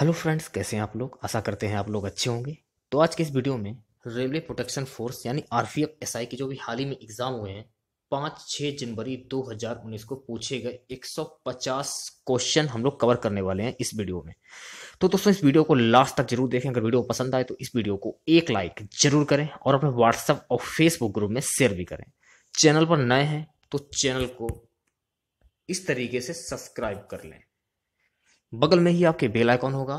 hello friends कैसे हैं आप लोग आशा करते हैं आप लोग अच्छे होंगे तो आज के इस वीडियो में रेलवे प्रोटेक्शन फोर्स यानी R P F S I के जो भी हाल ही में एग्ज़ाम हुए हैं पाँच छः जनवरी दो हज़ार उन्नीस को पूछे गए एक सौ पचास क्वेश्चन हम लोग कवर करने वाले हैं इस वीडियो में तो दोस्तों इस वीडियो को लास्ट तक जरूर देखें अगर वीडियो पसंद आए तो इस वीडियो को एक लाइक जरूर करें और अपने व्हाट्सएप और फेसबुक ग्रुप में शेयर भी करें चैनल पर नए हैं तो चैनल को इस तरीके से सब्सक्राइब कर लें बगल में ही आपके बेल आइकॉन होगा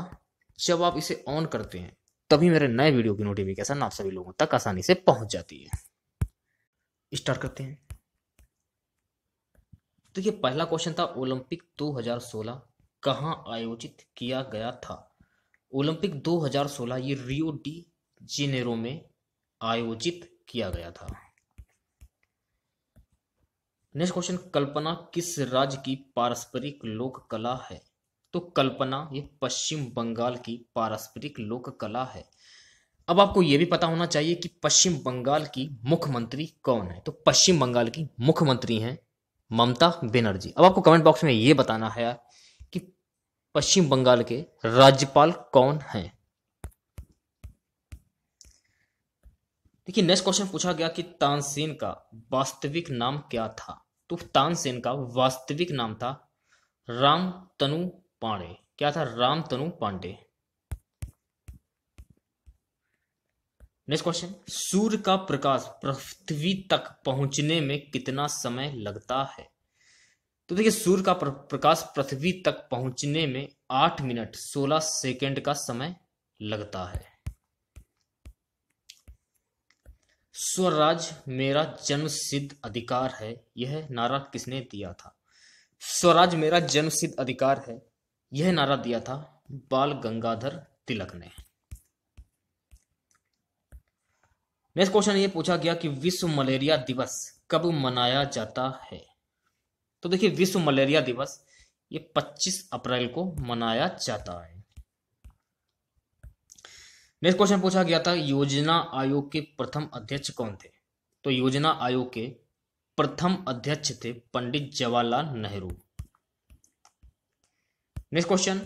जब आप इसे ऑन करते हैं तभी मेरे नए वीडियो की नोटिफिकेशन आप सभी लोगों तक आसानी से पहुंच जाती है स्टार्ट करते हैं तो ये पहला क्वेश्चन था ओलंपिक 2016 कहां आयोजित किया गया था ओलंपिक 2016 ये रियो डी जेनेरो में आयोजित किया गया था नेक्स्ट क्वेश्चन कल्पना किस राज्य की पारस्परिक लोक कला है तो कल्पना यह पश्चिम बंगाल की पारस्परिक लोक कला है अब आपको यह भी पता होना चाहिए कि पश्चिम बंगाल की मुख्यमंत्री कौन है तो पश्चिम बंगाल की मुख्यमंत्री हैं ममता बनर्जी अब आपको कमेंट बॉक्स में यह बताना है कि पश्चिम बंगाल के राज्यपाल कौन हैं देखिए नेक्स्ट क्वेश्चन पूछा गया कि तानसेन का वास्तविक नाम क्या था तो तानसेन का वास्तविक नाम था राम तनु पांडे क्या था राम तनु पांडे नेक्स्ट क्वेश्चन सूर्य का प्रकाश पृथ्वी तक पहुंचने में कितना समय लगता है तो देखिए सूर्य का प्रकाश पृथ्वी तक पहुंचने में आठ मिनट सोलह सेकेंड का समय लगता है स्वराज मेरा जन्म सिद्ध अधिकार है यह नारा किसने दिया था स्वराज मेरा जन्म सिद्ध अधिकार है यह नारा दिया था बाल गंगाधर तिलक ने नेक्स्ट क्वेश्चन ये पूछा गया कि विश्व मलेरिया दिवस कब मनाया जाता है तो देखिए विश्व मलेरिया दिवस ये 25 अप्रैल को मनाया जाता है नेक्स्ट क्वेश्चन पूछा गया था योजना आयोग के प्रथम अध्यक्ष कौन थे तो योजना आयोग के प्रथम अध्यक्ष थे पंडित जवाहरलाल नेहरू नेक्स्ट क्वेश्चन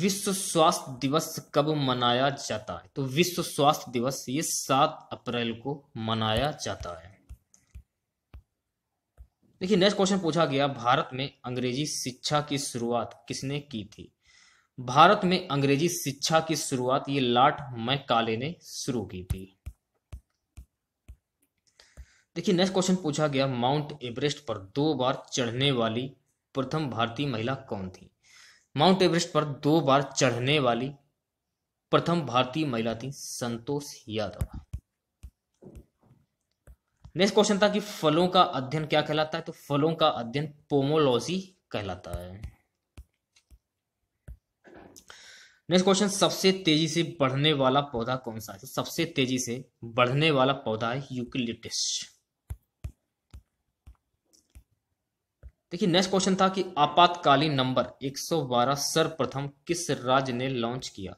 विश्व स्वास्थ्य दिवस कब मनाया जाता है तो विश्व स्वास्थ्य दिवस ये सात अप्रैल को मनाया जाता है देखिए नेक्स्ट क्वेश्चन पूछा गया भारत में अंग्रेजी शिक्षा की शुरुआत किसने की थी भारत में अंग्रेजी शिक्षा की शुरुआत ये लॉर्ड मैकाले ने शुरू की थी देखिए नेक्स्ट क्वेश्चन पूछा गया माउंट एवरेस्ट पर दो बार चढ़ने वाली प्रथम भारतीय महिला कौन थी माउंट एवरेस्ट पर दो बार चढ़ने वाली प्रथम भारतीय महिला थी संतोष यादव नेक्स्ट क्वेश्चन था कि फलों का अध्ययन क्या कहलाता है तो फलों का अध्ययन पोमोलॉजी कहलाता है नेक्स्ट क्वेश्चन सबसे तेजी से बढ़ने वाला पौधा कौन सा है तो सबसे तेजी से बढ़ने वाला पौधा है यूक्लिटिस्ट देखिए नेक्स्ट क्वेश्चन था कि आपातकालीन नंबर 112 सर्वप्रथम किस राज्य ने लॉन्च किया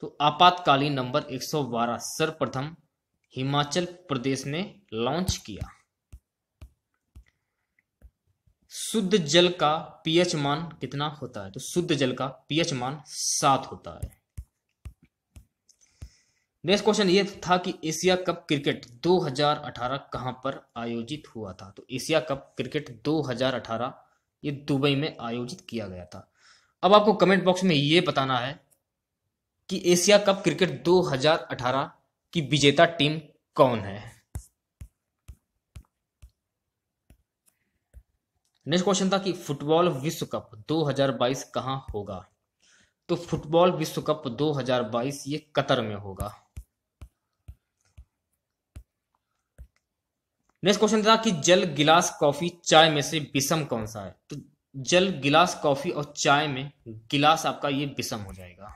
तो आपातकालीन नंबर 112 सर्वप्रथम हिमाचल प्रदेश ने लॉन्च किया शुद्ध जल का पीएच मान कितना होता है तो शुद्ध जल का पीएच मान सात होता है नेक्स्ट क्वेश्चन ये था कि एशिया कप क्रिकेट 2018 कहां पर आयोजित हुआ था तो एशिया कप क्रिकेट 2018 ये दुबई में आयोजित किया गया था अब आपको कमेंट बॉक्स में ये बताना है कि एशिया कप क्रिकेट 2018 की विजेता टीम कौन है नेक्स्ट क्वेश्चन था कि फुटबॉल विश्व कप 2022 कहां होगा तो फुटबॉल विश्व कप 2022 ये कतर में होगा नेक्स्ट क्वेश्चन था कि जल गिलास कॉफी चाय में से विषम कौन सा है तो जल गिलास कॉफी और चाय में गिलास आपका ये विषम हो जाएगा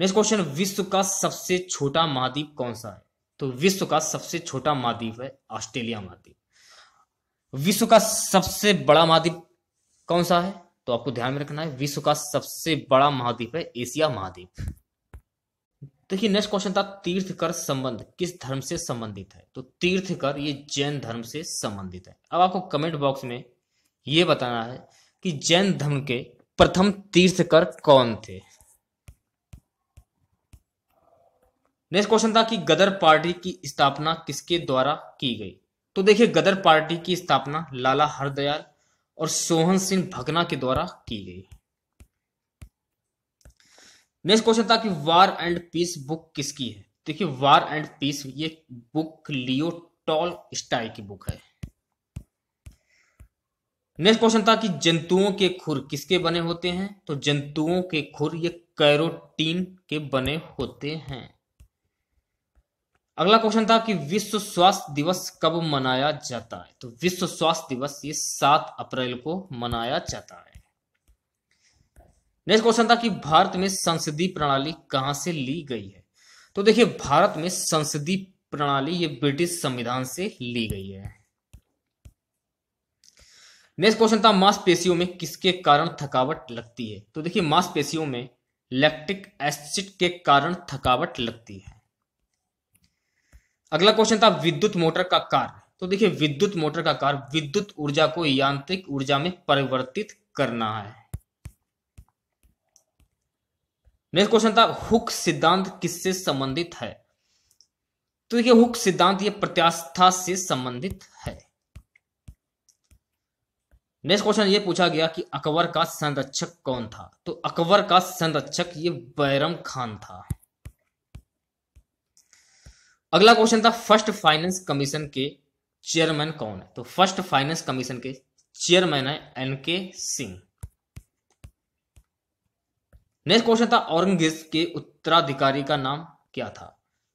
नेक्स्ट क्वेश्चन विश्व का सबसे छोटा महाद्वीप कौन सा है तो विश्व का सबसे छोटा महाद्वीप है ऑस्ट्रेलिया महाद्वीप विश्व का सबसे बड़ा महाद्वीप कौन सा है तो आपको ध्यान में रखना है विश्व का सबसे बड़ा महाद्वीप है एशिया महाद्वीप देखिए नेक्स्ट क्वेश्चन था तीर्थकर संबंध किस धर्म से संबंधित है तो तीर्थ कर ये जैन धर्म से संबंधित है अब आपको कमेंट बॉक्स में ये बताना है कि जैन धर्म के प्रथम तीर्थकर कौन थे नेक्स्ट क्वेश्चन था कि गदर पार्टी की स्थापना किसके द्वारा की गई तो देखिए गदर पार्टी की स्थापना लाला हरदयाल और सोहन सिंह भगना के द्वारा की गई नेक्स्ट क्वेश्चन था कि वार एंड पीस बुक किसकी है देखिए वार एंड पीस ये बुक लियो टॉल स्टाइल की बुक है नेक्स्ट क्वेश्चन था कि जंतुओं के खुर किसके बने होते हैं तो जंतुओं के खुर ये कैरोटीन के बने होते हैं अगला क्वेश्चन था कि विश्व स्वास्थ्य दिवस कब मनाया जाता है तो विश्व स्वास्थ्य दिवस ये सात अप्रैल को मनाया जाता है नेक्स्ट क्वेश्चन था कि भारत में संसदीय प्रणाली कहां से ली गई है तो देखिए भारत में संसदीय प्रणाली ये ब्रिटिश संविधान से ली गई है नेक्स्ट क्वेश्चन था मांसपेशियों में किसके कारण थकावट लगती है तो देखिए मांसपेशियों में लैक्टिक एसिड के कारण थकावट लगती है अगला क्वेश्चन था विद्युत मोटर का कार तो देखिए विद्युत मोटर का कार विद्युत ऊर्जा को यांत्रिक ऊर्जा में परिवर्तित करना है नेक्स्ट क्वेश्चन था हुक सिद्धांत किससे संबंधित है तो देखिए हुक सिद्धांत ये प्रत्यास्था से संबंधित है नेक्स्ट क्वेश्चन ये पूछा गया कि अकबर का संरक्षक कौन था तो अकबर का संरक्षक ये बैरम खान था अगला क्वेश्चन था फर्स्ट फाइनेंस कमीशन के चेयरमैन कौन है तो फर्स्ट फाइनेंस कमीशन के चेयरमैन है N K Singh next question था औरंगजेब के उत्तराधिकारी का नाम क्या था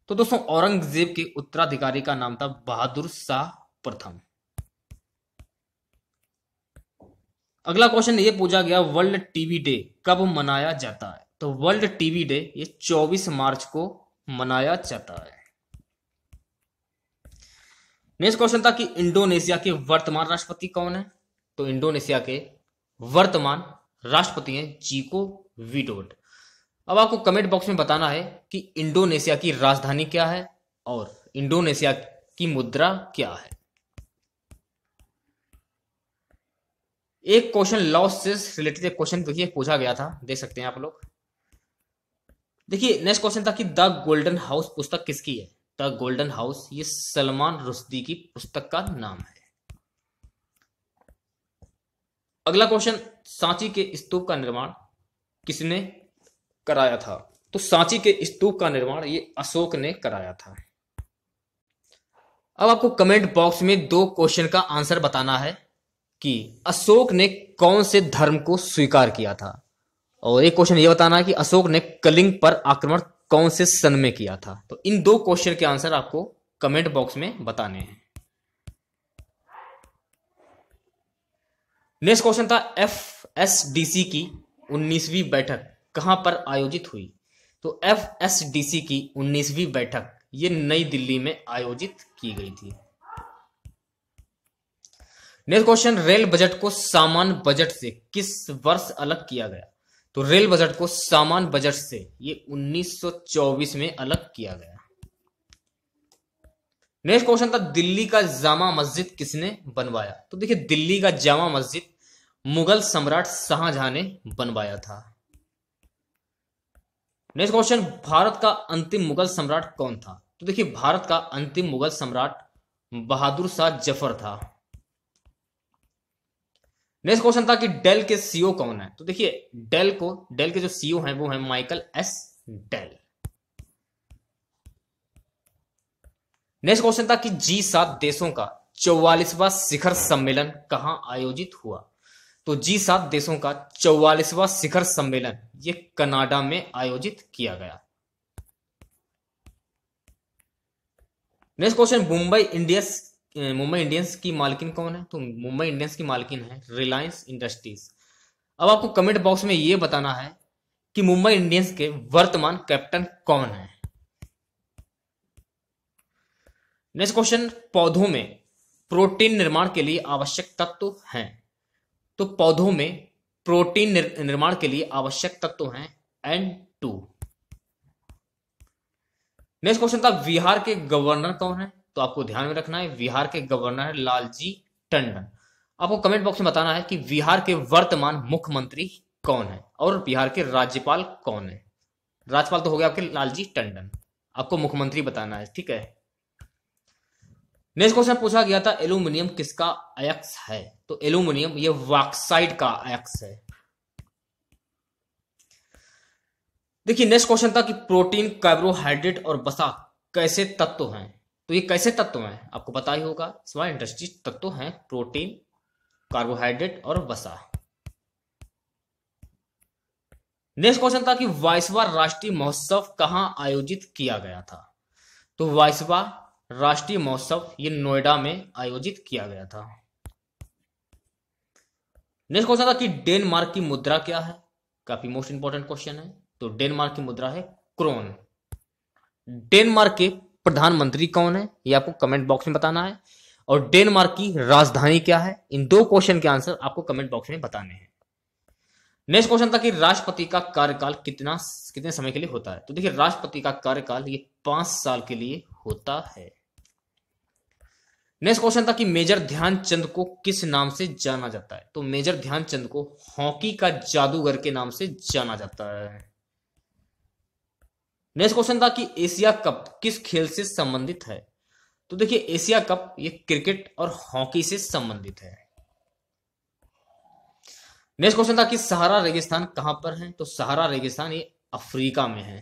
तो दोस्तों औरंगजेब के उत्तराधिकारी का नाम था बहादुर शाह प्रथम अगला क्वेश्चन ये पूछा गया वर्ल्ड टीवी डे कब मनाया जाता है तो वर्ल्ड टीवी डे ये 24 मार्च को मनाया जाता है नेक्स्ट क्वेश्चन था कि इंडोनेशिया के वर्तमान राष्ट्रपति कौन है तो इंडोनेशिया के वर्तमान राष्ट्रपति हैं चीको विडोड अब आपको कमेंट बॉक्स में बताना है कि इंडोनेशिया की राजधानी क्या है और इंडोनेशिया की मुद्रा क्या है एक क्वेश्चन लॉस से रिलेटेड एक क्वेश्चन देखिए पूछा गया था देख सकते हैं आप लोग देखिए नेक्स्ट क्वेश्चन था कि द गोल्डन हाउस पुस्तक किसकी है द गोल्डन हाउस ये सलमान रुश्दी की पुस्तक का नाम है अगला क्वेश्चन सांची के स्तूप का निर्माण किसने कराया था तो सांची के स्तूप का निर्माण ये अशोक ने कराया था अब आपको कमेंट बॉक्स में दो क्वेश्चन का आंसर बताना है कि अशोक ने कौन से धर्म को स्वीकार किया था और एक क्वेश्चन ये बताना है कि अशोक ने कलिंग पर आक्रमण कौन से सन में किया था तो इन दो क्वेश्चन के आंसर आपको कमेंट बॉक्स में बताने हैं नेक्स्ट क्वेश्चन था एफ एफएसडीसी की 19वीं बैठक कहां पर आयोजित हुई तो एफएसडीसी की 19वीं बैठक ये नई दिल्ली में आयोजित की गई थी नेक्स्ट क्वेश्चन रेल बजट को सामान्य बजट से किस वर्ष अलग किया गया तो रेल बजट को सामान्य बजट से ये 1924 में अलग किया गया नेक्स्ट क्वेश्चन था दिल्ली का जामा मस्जिद किसने बनवाया तो देखिए दिल्ली का जामा मस्जिद मुगल सम्राट शाहजहां ने बनवाया था नेक्स्ट क्वेश्चन भारत का अंतिम मुगल सम्राट कौन था तो देखिए भारत का अंतिम मुगल सम्राट बहादुर शाह जफर था नेक्स्ट क्वेश्चन था कि डेल के सीईओ कौन है तो देखिए डेल को डेल के जो सीईओ हैं वो है Michael S Dell next question था कि जी सात देशों का चौवालीसवा शिखर सम्मेलन कहां आयोजित हुआ तो जी सात देशों का चौवालीसवा शिखर सम्मेलन ये कनाडा में आयोजित किया गया next question Mumbai Indians Mumbai Indians की मालकिन कौन है तो मुंबई इंडियंस की मालकिन है रिलायंस इंडस्ट्रीज अब आपको कमेंट बॉक्स में यह बताना है कि मुंबई इंडियंस के वर्तमान कैप्टन कौन है नेक्स्ट क्वेश्चन पौधों में प्रोटीन निर्माण के लिए आवश्यक तत्व हैं तो पौधों में प्रोटीन निर्माण के लिए आवश्यक तत्व तो हैं एन टू नेक्स्ट क्वेश्चन था बिहार के गवर्नर कौन है तो आपको ध्यान में रखना है बिहार के गवर्नर है लालजी टंडन आपको कमेंट बॉक्स में बताना है कि बिहार के वर्तमान मुख्यमंत्री कौन है और बिहार के राज्यपाल कौन है राज्यपाल तो हो गया आपके लालजी टंडन आपको मुख्यमंत्री बताना है ठीक है नेक्स्ट क्वेश्चन पूछा गया था एल्यूमिनियम किसका अयक्स है तो एल्यूमिनियम ये वाक्साइड का अयक्स है देखिए नेक्स्ट क्वेश्चन था कि प्रोटीन कार्बोहाइड्रेट और बसा कैसे तत्व हैं तो ये कैसे तत्व हैं आपको पता ही होगा स्मॉल इंडस्ट्री तत्व हैं प्रोटीन कार्बोहाइड्रेट और बसा नेक्स्ट क्वेश्चन था कि वाइसवा राष्ट्रीय महोत्सव कहां आयोजित किया गया था तो वाइसवा राष्ट्रीय महोत्सव ये नोएडा में आयोजित किया गया था नेक्स्ट क्वेश्चन था कि डेनमार्क की मुद्रा क्या है काफी मोस्ट इंपॉर्टेंट क्वेश्चन है तो डेनमार्क की मुद्रा है क्रोन डेनमार्क के प्रधानमंत्री कौन है ये आपको कमेंट बॉक्स में बताना है और डेनमार्क की राजधानी क्या है इन दो क्वेश्चन के आंसर आपको कमेंट बॉक्स में बताने हैं नेक्स्ट क्वेश्चन था कि राष्ट्रपति का कार्यकाल कितना कितने समय के लिए होता है तो देखिए राष्ट्रपति का कार्यकाल ये पांच साल के लिए होता है नेक्स्ट क्वेश्चन था कि मेजर ध्यानचंद को किस नाम से जाना जाता है तो मेजर ध्यानचंद को हॉकी का जादूगर के नाम से जाना जाता है नेक्स्ट क्वेश्चन था कि एशिया कप किस खेल से संबंधित है तो देखिए एशिया कप ये क्रिकेट और हॉकी से संबंधित है नेक्स्ट क्वेश्चन था कि सहारा रेगिस्तान कहां पर है तो सहारा रेगिस्तान ये अफ्रीका में है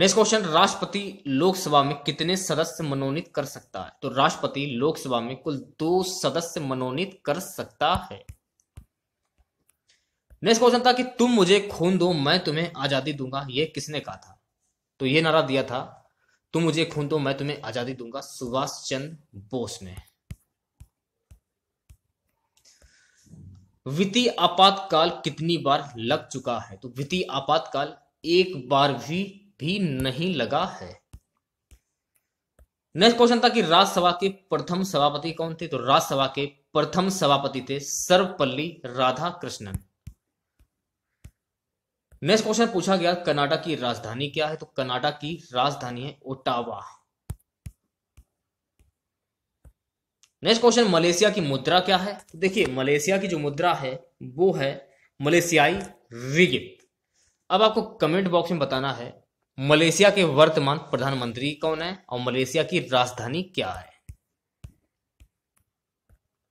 नेक्स्ट क्वेश्चन राष्ट्रपति लोकसभा में कितने सदस्य मनोनीत कर सकता है तो राष्ट्रपति लोकसभा में कुल दो सदस्य मनोनीत कर सकता है नेक्स्ट क्वेश्चन था कि तुम मुझे खून दो मैं तुम्हें आजादी दूंगा यह किसने कहा था तो यह नारा दिया था तुम मुझे खून दो मैं तुम्हें आजादी दूंगा सुभाष चंद्र बोस ने वित्तीय आपातकाल कितनी बार लग चुका है तो वित्तीय आपातकाल एक बार भी भी नहीं लगा है नेक्स्ट क्वेश्चन था कि राज्यसभा के प्रथम सभापति कौन थे तो राज्यसभा के प्रथम सभापति थे Sarvepalli Radhakrishnan next question पूछा गया कनाडा की राजधानी क्या है तो कनाडा की राजधानी है ओटावा नेक्स्ट क्वेश्चन मलेशिया की मुद्रा क्या है तो देखिए मलेशिया की जो मुद्रा है वो है मलेशियाई रिगिट अब आपको कमेंट बॉक्स में बताना है मलेशिया के वर्तमान प्रधानमंत्री कौन है और मलेशिया की राजधानी क्या है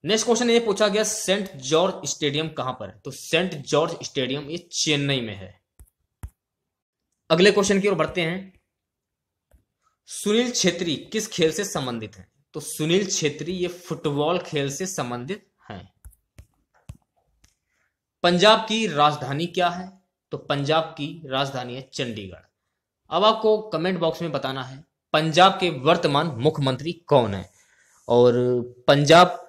नेक्स्ट क्वेश्चन ये पूछा गया सेंट जॉर्ज स्टेडियम कहां पर है तो सेंट जॉर्ज स्टेडियम ये चेन्नई में है अगले क्वेश्चन की ओर बढ़ते हैं सुनील छेत्री किस खेल से संबंधित हैं तो सुनील छेत्री ये फुटबॉल खेल से संबंधित हैं पंजाब की राजधानी क्या है तो पंजाब की राजधानी है चंडीगढ़ अब आपको कमेंट बॉक्स में बताना है पंजाब के वर्तमान मुख्यमंत्री कौन है और पंजाब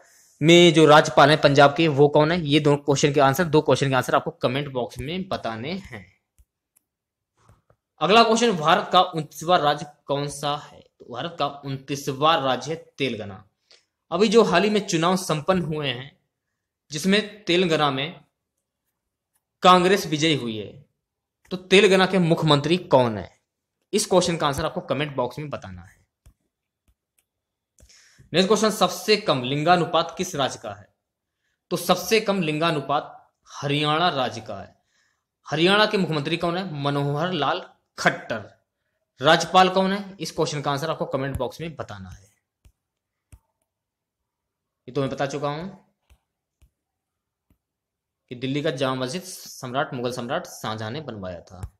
में जो राज्यपाल है पंजाब के वो कौन है ये दोनों क्वेश्चन के आंसर दो क्वेश्चन के आंसर आपको कमेंट बॉक्स में बताने हैं अगला क्वेश्चन भारत का उन्तीसवा राज्य कौन सा है तो भारत का उन्तीसवा राज्य है तेलंगाना अभी जो हाल ही में चुनाव संपन्न हुए हैं जिसमें तेलंगाना में कांग्रेस विजयी हुई है तो तेलंगाना के मुख्यमंत्री कौन है इस क्वेश्चन का आंसर आपको कमेंट बॉक्स में बताना है नेक्स्ट क्वेश्चन सबसे कम लिंगानुपात किस राज्य का है तो सबसे कम लिंगानुपात हरियाणा राज्य का है हरियाणा के मुख्यमंत्री कौन है मनोहर लाल खट्टर राज्यपाल कौन है इस क्वेश्चन का आंसर आपको कमेंट बॉक्स में बताना है ये तो मैं बता चुका हूं कि दिल्ली का जामा मस्जिद सम्राट मुगल सम्राट शाहजहां ने बनवाया था